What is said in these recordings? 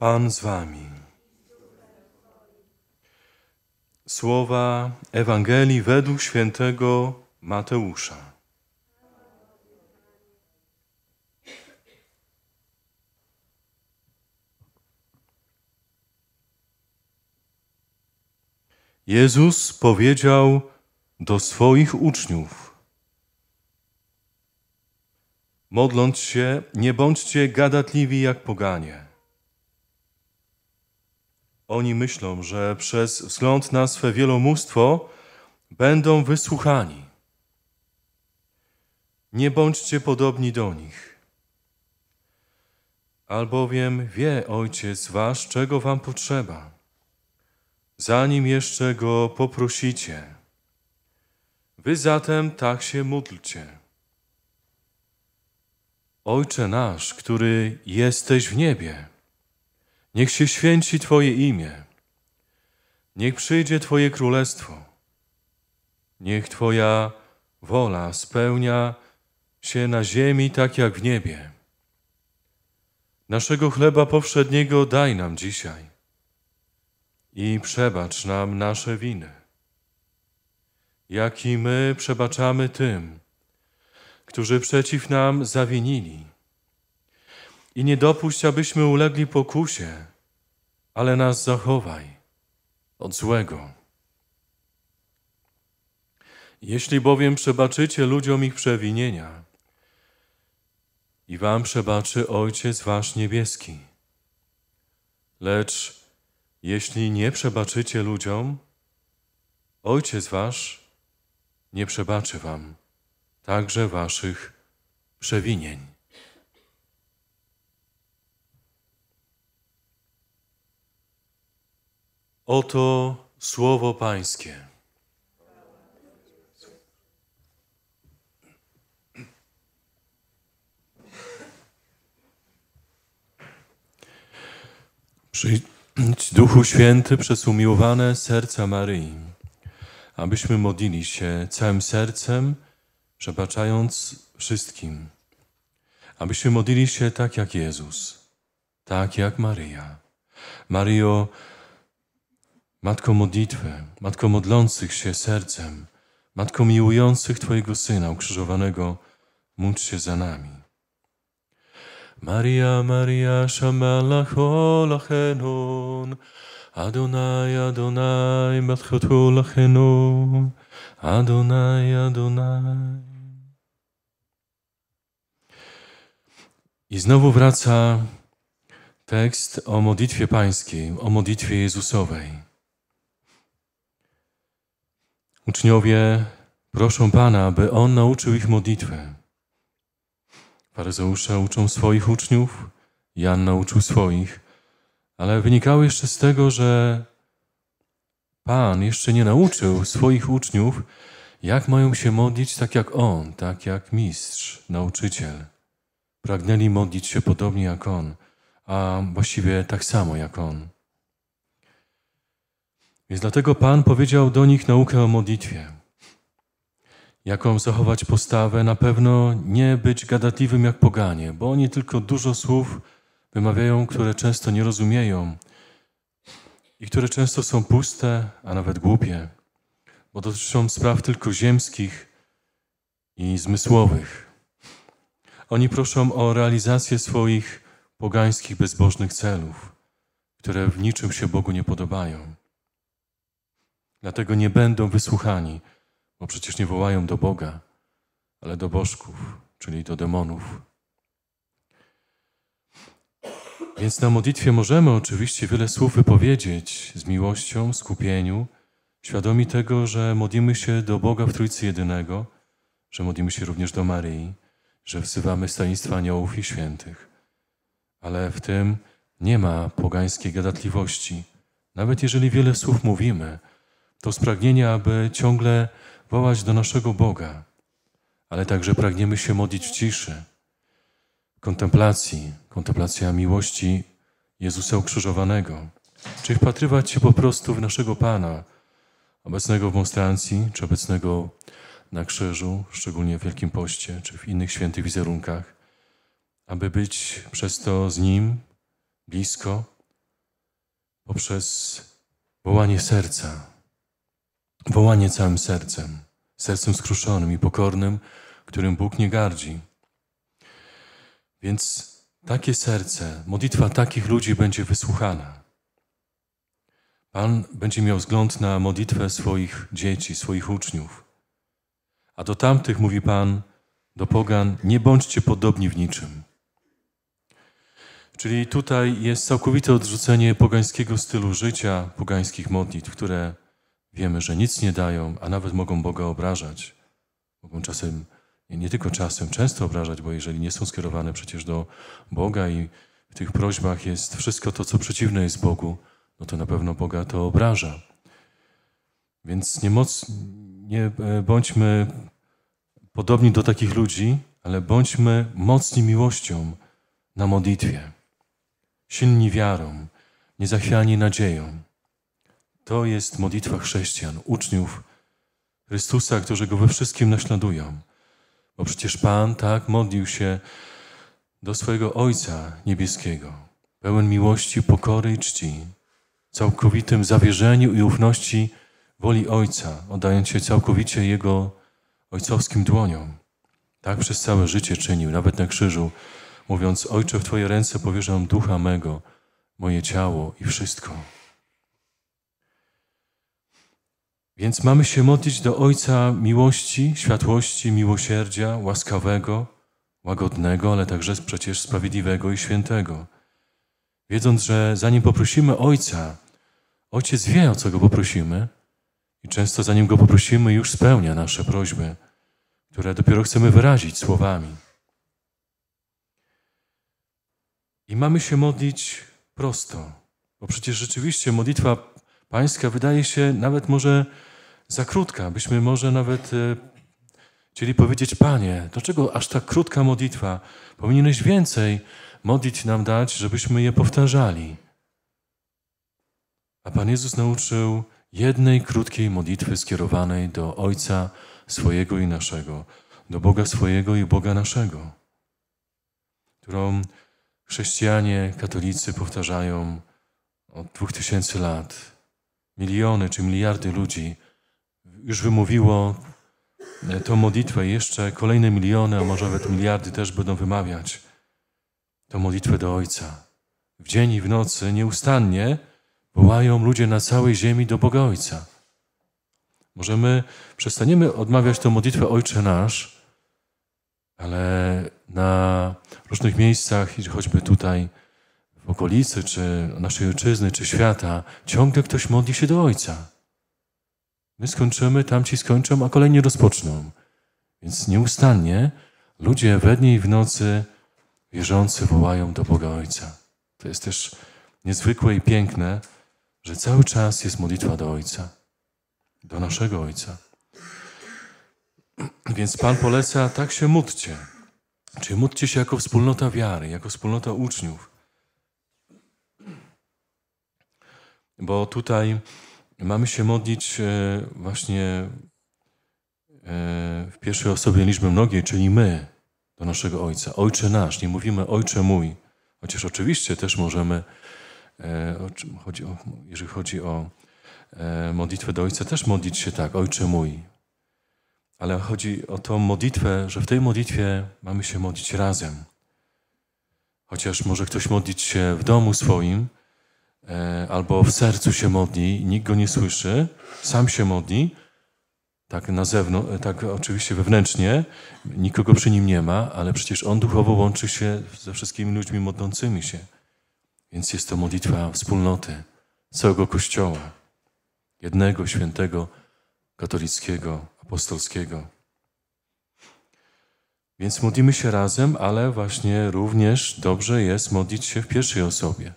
Pan z Wami. Słowa Ewangelii według świętego Mateusza. Jezus powiedział do swoich uczniów: Modląc się, nie bądźcie gadatliwi jak poganie oni myślą, że przez wzgląd na swe wielomóstwo będą wysłuchani. Nie bądźcie podobni do nich. Albowiem wie Ojciec Wasz, czego Wam potrzeba, zanim jeszcze Go poprosicie. Wy zatem tak się módlcie. Ojcze nasz, który jesteś w niebie – Niech się święci Twoje imię. Niech przyjdzie Twoje królestwo. Niech Twoja wola spełnia się na ziemi tak jak w niebie. Naszego chleba powszedniego daj nam dzisiaj i przebacz nam nasze winy, jak i my przebaczamy tym, którzy przeciw nam zawinili i nie dopuść, abyśmy ulegli pokusie, ale nas zachowaj od złego. Jeśli bowiem przebaczycie ludziom ich przewinienia, i wam przebaczy Ojciec Wasz Niebieski. Lecz jeśli nie przebaczycie ludziom, Ojciec Wasz nie przebaczy Wam także Waszych przewinień. Oto słowo Pańskie. Przyjdź Duchu Święty przez umiłowane serca Maryi, abyśmy modlili się całym sercem, przebaczając wszystkim. Abyśmy modlili się tak jak Jezus, tak jak Maryja. Mario, Matko modlitwy, Matko modlących się sercem, Matko miłujących Twojego Syna ukrzyżowanego, módl się za nami. Maria, Maria, shamalach olachenon, Adonai, Adonai, matchotu Adonai, Adonai. I znowu wraca tekst o modlitwie pańskiej, o modlitwie Jezusowej. Uczniowie proszą Pana, aby On nauczył ich modlitwę. Faryzeusze uczą swoich uczniów, Jan nauczył swoich, ale wynikało jeszcze z tego, że Pan jeszcze nie nauczył swoich uczniów, jak mają się modlić tak jak On, tak jak mistrz, nauczyciel. Pragnęli modlić się podobnie jak On, a właściwie tak samo jak On. Więc dlatego Pan powiedział do nich naukę o modlitwie. Jaką zachować postawę? Na pewno nie być gadatliwym jak poganie, bo oni tylko dużo słów wymawiają, które często nie rozumieją i które często są puste, a nawet głupie, bo dotyczą spraw tylko ziemskich i zmysłowych. Oni proszą o realizację swoich pogańskich, bezbożnych celów, które w niczym się Bogu nie podobają. Dlatego nie będą wysłuchani, bo przecież nie wołają do Boga, ale do bożków, czyli do demonów. Więc na modlitwie możemy oczywiście wiele słów wypowiedzieć z miłością, skupieniu, świadomi tego, że modlimy się do Boga w Trójcy Jedynego, że modlimy się również do Maryi, że wzywamy staństwa aniołów i świętych. Ale w tym nie ma pogańskiej gadatliwości. Nawet jeżeli wiele słów mówimy, to spragnienie, aby ciągle wołać do naszego Boga, ale także pragniemy się modlić w ciszy, kontemplacji, kontemplacja miłości Jezusa ukrzyżowanego, czy wpatrywać się po prostu w naszego Pana, obecnego w monstrancji, czy obecnego na krzyżu, szczególnie w Wielkim Poście, czy w innych świętych wizerunkach, aby być przez to z Nim blisko, poprzez wołanie serca, wołanie całym sercem, sercem skruszonym i pokornym, którym Bóg nie gardzi. Więc takie serce, modlitwa takich ludzi będzie wysłuchana. Pan będzie miał wzgląd na modlitwę swoich dzieci, swoich uczniów. A do tamtych mówi Pan, do pogan, nie bądźcie podobni w niczym. Czyli tutaj jest całkowite odrzucenie pogańskiego stylu życia, pogańskich modlitw, które Wiemy, że nic nie dają, a nawet mogą Boga obrażać. Mogą czasem, nie tylko czasem, często obrażać, bo jeżeli nie są skierowane przecież do Boga i w tych prośbach jest wszystko to, co przeciwne jest Bogu, no to na pewno Boga to obraża. Więc nie, moc, nie e, bądźmy podobni do takich ludzi, ale bądźmy mocni miłością na modlitwie, silni wiarą, niezachwiani nadzieją. To jest modlitwa chrześcijan, uczniów Chrystusa, którzy go we wszystkim naśladują. Bo przecież Pan tak modlił się do swojego Ojca Niebieskiego, pełen miłości, pokory i czci, całkowitym zawierzeniu i ufności woli Ojca, oddając się całkowicie Jego ojcowskim dłoniom. Tak przez całe życie czynił, nawet na krzyżu, mówiąc: Ojcze, w Twoje ręce powierzam ducha mego, moje ciało i wszystko. Więc mamy się modlić do Ojca miłości, światłości, miłosierdzia, łaskawego, łagodnego, ale także przecież sprawiedliwego i świętego. Wiedząc, że zanim poprosimy Ojca, Ojciec wie, o co Go poprosimy i często zanim Go poprosimy, już spełnia nasze prośby, które dopiero chcemy wyrazić słowami. I mamy się modlić prosto, bo przecież rzeczywiście modlitwa pańska wydaje się nawet może za krótka. Byśmy może nawet y, chcieli powiedzieć, Panie, dlaczego aż tak krótka modlitwa? Powinieneś więcej modlić nam dać, żebyśmy je powtarzali. A Pan Jezus nauczył jednej krótkiej modlitwy skierowanej do Ojca swojego i naszego, do Boga swojego i Boga naszego, którą chrześcijanie, katolicy powtarzają od dwóch tysięcy lat. Miliony czy miliardy ludzi już wymówiło e, tą modlitwę. Jeszcze kolejne miliony, a może nawet miliardy też będą wymawiać tę modlitwę do Ojca. W dzień i w nocy nieustannie wołają ludzie na całej ziemi do Boga Ojca. Może my przestaniemy odmawiać tę modlitwę Ojcze Nasz, ale na różnych miejscach, choćby tutaj w okolicy, czy naszej ojczyzny, czy świata, ciągle ktoś modli się do Ojca. My skończymy, tamci skończą, a kolejni rozpoczną. Więc nieustannie ludzie we dnie i w nocy wierzący wołają do Boga Ojca. To jest też niezwykłe i piękne, że cały czas jest modlitwa do Ojca, do naszego Ojca. Więc Pan poleca, tak się módlcie. Czyli módlcie się jako wspólnota wiary, jako wspólnota uczniów. Bo tutaj Mamy się modlić e, właśnie e, w pierwszej osobie liczby mnogiej, czyli my do naszego Ojca. Ojcze nasz, nie mówimy Ojcze mój. Chociaż oczywiście też możemy, e, jeżeli chodzi o modlitwę do Ojca, też modlić się tak, Ojcze mój. Ale chodzi o tą modlitwę, że w tej modlitwie mamy się modlić razem. Chociaż może ktoś modlić się w domu swoim, E, albo w sercu się modli, nikt go nie słyszy, sam się modli, tak na zewnątrz, e, tak oczywiście wewnętrznie, nikogo przy nim nie ma, ale przecież on duchowo łączy się ze wszystkimi ludźmi modlącymi się. Więc jest to modlitwa wspólnoty, całego Kościoła, jednego świętego katolickiego, apostolskiego. Więc modlimy się razem, ale właśnie również dobrze jest modlić się w pierwszej osobie.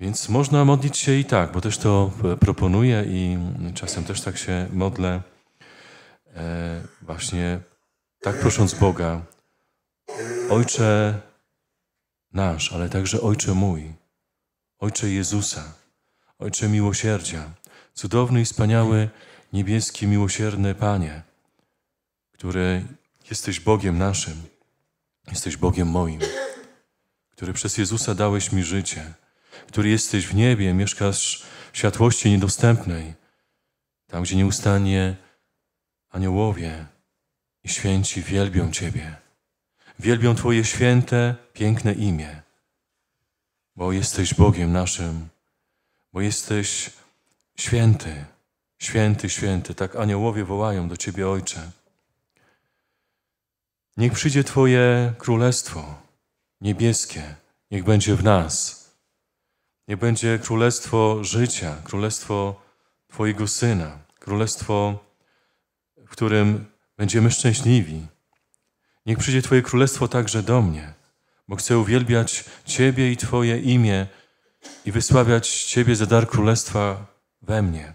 Więc można modlić się i tak, bo też to e, proponuję i czasem też tak się modlę, e, właśnie tak prosząc Boga, Ojcze nasz, ale także Ojcze mój, Ojcze Jezusa, Ojcze miłosierdzia, cudowny i wspaniały niebieski miłosierny Panie, który jesteś Bogiem naszym, jesteś Bogiem moim, który przez Jezusa dałeś mi życie, który jesteś w niebie, mieszkasz w światłości niedostępnej, tam gdzie nieustannie aniołowie i święci wielbią Ciebie, wielbią Twoje święte, piękne imię, bo jesteś Bogiem naszym, bo jesteś święty, święty, święty. Tak aniołowie wołają do Ciebie, Ojcze. Niech przyjdzie Twoje królestwo niebieskie, niech będzie w nas nie będzie królestwo życia, królestwo Twojego Syna, królestwo, w którym będziemy szczęśliwi. Niech przyjdzie Twoje królestwo także do mnie, bo chcę uwielbiać Ciebie i Twoje imię i wysławiać Ciebie za dar królestwa we mnie.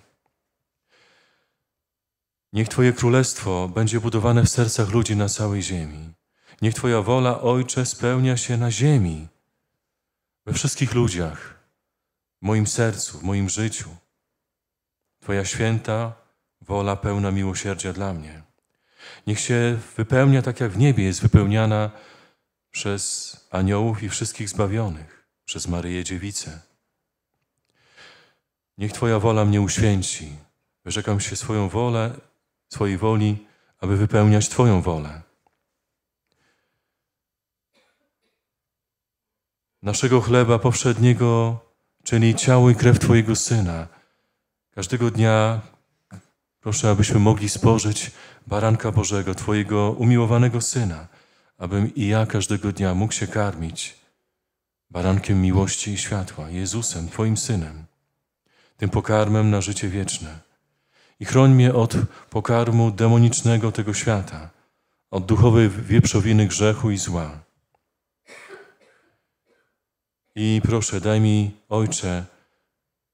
Niech Twoje królestwo będzie budowane w sercach ludzi na całej ziemi. Niech Twoja wola, Ojcze, spełnia się na ziemi, we wszystkich ludziach w moim sercu, w moim życiu. Twoja święta wola pełna miłosierdzia dla mnie. Niech się wypełnia tak, jak w niebie jest wypełniana przez aniołów i wszystkich zbawionych, przez Maryję Dziewicę. Niech Twoja wola mnie uświęci. Wyrzekam się swoją wolę, swojej woli, aby wypełniać Twoją wolę. Naszego chleba powszedniego czyli ciało i krew Twojego Syna. Każdego dnia proszę, abyśmy mogli spożyć baranka Bożego, Twojego umiłowanego Syna, abym i ja każdego dnia mógł się karmić barankiem miłości i światła, Jezusem, Twoim Synem, tym pokarmem na życie wieczne. I chroń mnie od pokarmu demonicznego tego świata, od duchowej wieprzowiny grzechu i zła. I proszę, daj mi, Ojcze,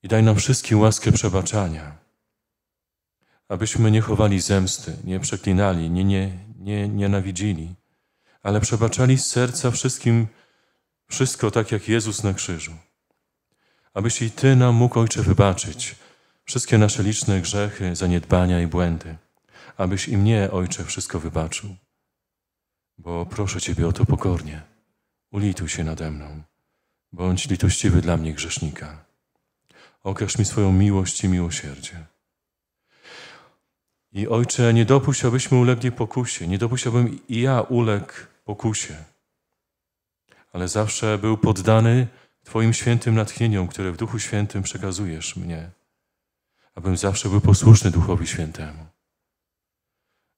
i daj nam wszystkim łaskę przebaczania, abyśmy nie chowali zemsty, nie przeklinali, nie, nie, nie nienawidzili, ale przebaczali z serca wszystkim wszystko tak jak Jezus na krzyżu. Abyś i Ty nam mógł, Ojcze, wybaczyć wszystkie nasze liczne grzechy, zaniedbania i błędy. Abyś i mnie, Ojcze, wszystko wybaczył. Bo proszę Ciebie o to pokornie. Ulituj się nade mną. Bądź litościwy dla mnie grzesznika. Okaż mi swoją miłość i miłosierdzie. I Ojcze, nie dopuść, abyśmy ulegli pokusie. Nie dopuść, abym i ja uległ pokusie. Ale zawsze był poddany Twoim świętym natchnieniom, które w Duchu Świętym przekazujesz mnie. Abym zawsze był posłuszny Duchowi Świętemu.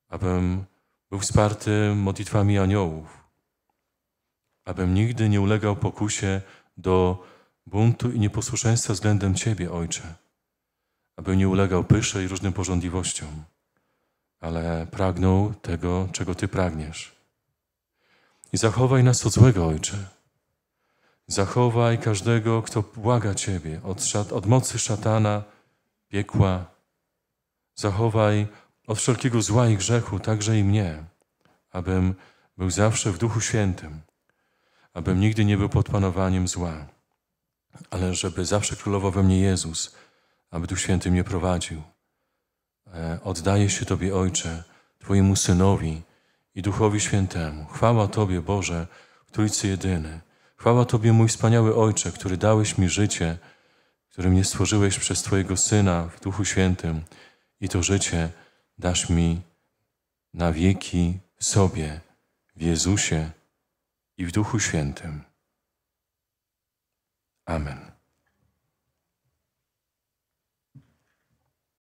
Abym był wsparty modlitwami aniołów. Abym nigdy nie ulegał pokusie, do buntu i nieposłuszeństwa względem Ciebie, Ojcze, aby nie ulegał pysze i różnym porządliwościom, ale pragnął tego, czego Ty pragniesz. I zachowaj nas od złego, Ojcze. Zachowaj każdego, kto błaga Ciebie od, szat, od mocy szatana, piekła. Zachowaj od wszelkiego zła i grzechu, także i mnie, abym był zawsze w Duchu Świętym abym nigdy nie był pod panowaniem zła, ale żeby zawsze królował we mnie Jezus, aby Duch Święty mnie prowadził. E, oddaję się Tobie, Ojcze, Twojemu Synowi i Duchowi Świętemu. Chwała Tobie, Boże, w Trójcy Jedyny. Chwała Tobie, mój wspaniały Ojcze, który dałeś mi życie, który mnie stworzyłeś przez Twojego Syna w Duchu Świętym i to życie dasz mi na wieki sobie, w Jezusie, i w Duchu Świętym. Amen.